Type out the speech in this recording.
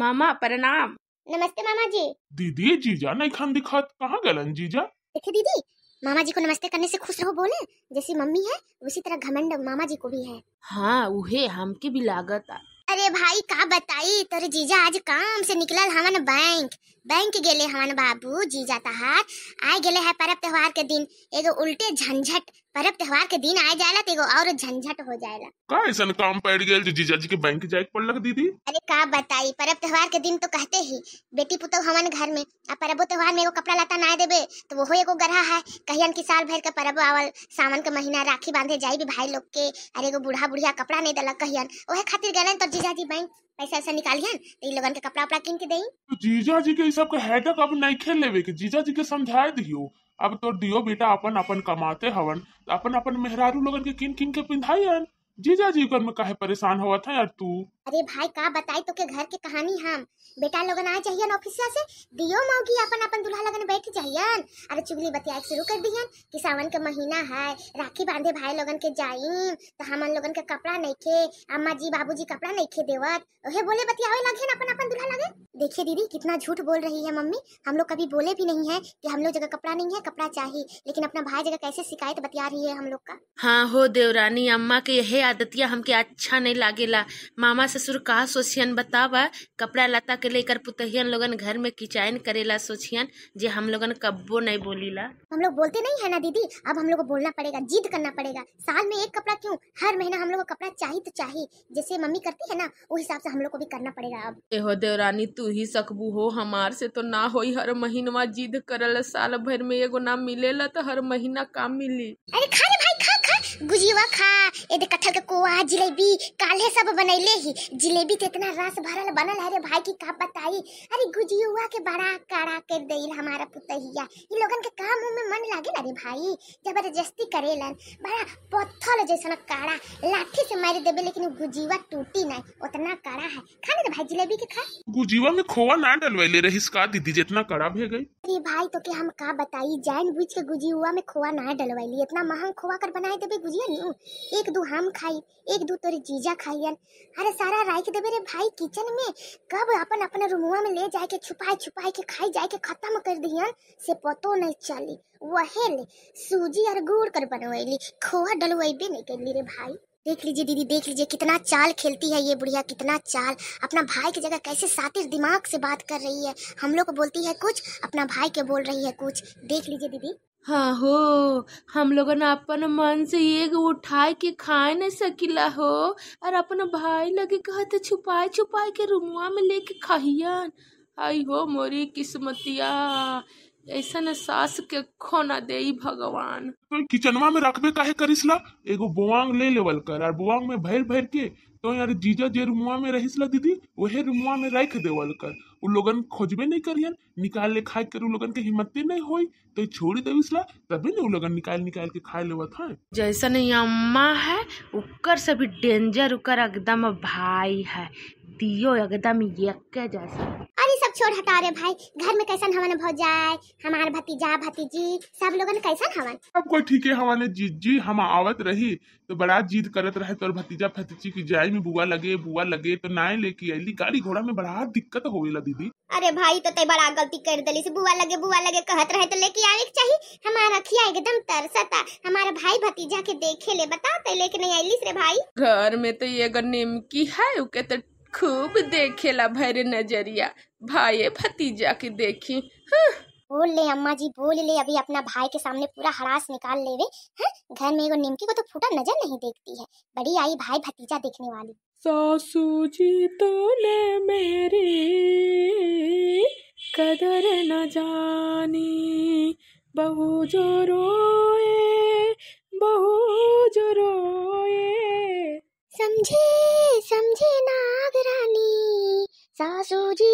मामा प्रणाम नमस्ते मामा जी दीदी जीजा नहीं खान दिखात कहाँ गलन जीजा देखे दीदी मामा जी को नमस्ते करने से खुश रहो बोले जैसी मम्मी है उसी तरह घमंड मामा जी को भी है हाँ उहे के भी लागत अरे भाई का बताई तोरे जीजा आज काम से निकलल हमन बैंक बैंक गेले हमन बाबू जीजा तहार आए गेले है पर्व त्योहार के दिन एगो उल्टे झंझट परब त्योहार के दिन आए जाला तेगो और झंझट हो जाएला का ऐसा काम पड़ गया जो जी के बैंक जाए पड़ लग दीदी अरे का बताई परब त्योहार के दिन तो कहते ही बेटी पुतो हमन घर में अब परबो त्योहार में एगो कपड़ा लता ना देबे तो वो एगो गरहा है कहियन की साल भर का परब आवल सावन के महीना राखी बांधे जाई भी भाई लोग के अरे एगो बूढ़ा बुढ़िया कपड़ा नहीं दलक कहियन ओहे खातिर गेलन तो जीजा जी बैंक पैसा ऐसा निकालियन तो ई लोगन के कपड़ा उपड़ा किन के देई तो जी के सब के हैदक अब नहीं खेल लेवे के जीजा जी के समझाए दियो अब तो दियो बेटा अपन अपन कमाते हवन अपन अपन मेहरारू लोगन के किन किन के पिंधाई हन जीजा जी में काहे परेशान हुआ था यार तू अरे भाई का बताई तो के घर के कहानी हम बेटा लोगन आ जाइए ऑफिसिया से दियो मौगी अपन अपन दूल्हा लगन बैठ जाइयन अरे चुगली बतिया शुरू कर दियन कि सावन के महीना है राखी बांधे भाई लोगन के जाई तो हमन लोगन के कपड़ा नहीं खे अम्मा जी बाबू जी कपड़ा नहीं खे देवत ओहे बोले बतियावे लगे अपन अपन दूल्हा लगे देखिए दीदी कितना झूठ बोल रही है मम्मी हम लोग कभी बोले भी नहीं है कि हम लोग जगह कपड़ा नहीं है कपड़ा चाहिए लेकिन अपना भाई जगह कैसे शिकायत बतिया रही है हम लोग का हाँ हो देवरानी अम्मा के यही आदतिया हमके अच्छा नहीं लागेला मामा ससुर का सोचियन बतावा कपड़ा लता के लेकर पुतहियन लोगन घर में किचाइन करेला सोचियन जे हम लोगन कब्बो नहीं ला हम लोग बोलते नहीं है ना दीदी अब हम लोग को बोलना पड़ेगा जिद करना पड़ेगा साल में एक कपड़ा क्यों हर महीना हम लोग को कपड़ा चाहिए तो चाहिए जैसे मम्मी करती है ना उस हिसाब से हम लोग को भी करना पड़ेगा अब एहो देवरानी तू ही सकबू हो हमार से तो ना हो हर महीनवा जिद करल साल भर में एगो ना ला तो हर महीना काम मिली अरे खाली गुजिया खा एदे कटहल के कोआ जिलेबी काले सब बनैले ही जिलेबी ते इतना रस भरल बनल है रे भाई की का बताई अरे गुजिया के बड़ा काड़ा के देल हमारा पुतहिया ई लोगन के काम में मन लागे ना रे भाई जबरदस्ती करेलन बड़ा पत्थर जैसा काड़ा लाठी से मार देबे लेकिन गुजिया टूटी नहीं उतना काड़ा है खा रे भाई जिलेबी के खा गुजिया में खोआ ना डलवैले रहिस का दीदी जितना काड़ा भे गई अरे भाई तो के हम का बताई जान बुझ के गुजिया में खोआ ना डलवैली इतना महंग खोआ कर बनाए देबे बुझियन नु एक दू हम खाई एक दू तोरी जीजा खाई अरे सारा राख देबे रे भाई किचन में कब अपन अपना रूमुआ में ले जाए के छुपाए छुपाए के खाई जाए के खत्म कर दियन से पतो नहीं चली वहे ले सूजी और गुड़ कर बनवेली खोआ डलवेबे नहीं करली रे भाई देख लीजिए दीदी देख लीजिए कितना चाल खेलती है ये बुढ़िया कितना चाल अपना भाई की जगह कैसे सातिर दिमाग से बात कर रही है हम लोग को बोलती है कुछ अपना भाई के बोल रही है कुछ देख लीजिए दीदी हाँ हो हम लोगन अपन मन से एक उठाए के खाए न सकिला हो और अपना भाई लगे कहते छुपाए छुपाए के रुमुआ में लेके खहियन आई हो मोरी किस्मतिया ऐसा न सास के खो न दे भगवान तो किचनवा में रखबे काहे करिसला एगो बोवांग ले लेवल कर और बोवांग में भर भर के तो यार जीजा जे रुमुआ में रहिसला दीदी वहे रुमुआ में रख देवल कर उ लोगन खोजबे नहीं करियन निकाल ले खाए कर उ लोगन के हिम्मत नहीं होई तो छोड़ देविसला तभी ने उ लोगन निकाल निकाल के खाए लेवत हैं जैसा नहीं अम्मा है उकर से भी डेंजर उकर एकदम भाई है दियो एकदम यक्के जैसा सब छोड़ हटा रहे भाई घर में कैसा हवन जाए हमार भतीजा भतीजी सब लोगन कैसा हवन सब कोई ठीक है हवाने जीत जी हम आवत रही तो बड़ा जीत करत रहे तो भतीजा भतीजी की जाय में बुआ लगे बुआ लगे तो नाय लेके अली गाड़ी घोड़ा में बड़ा दिक्कत होवे ला दीदी अरे भाई तो ते बड़ा गलती कर दिली बुआ लगे बुआ लगे कहत रहे तो लेके आवे के चाहिए हमारा खिया एकदम तरसता हमारा भाई भतीजा के देखे ले बता ते लेके नहीं आईली रे भाई घर में तो ये अगर निमकी है उके तो खूब देखेला भर नजरिया भाई भतीजा के देखी हाँ। बोल ले अम्मा जी बोल ले अभी अपना भाई के सामने पूरा हरास निकाल ले हाँ? घर में एगो निमकी को तो फूटा नजर नहीं देखती है बड़ी आई भाई भतीजा देखने वाली सासू जी तो ले मेरी कदर न जानी बहु जो रोए बहु जो रोए समझे সুজি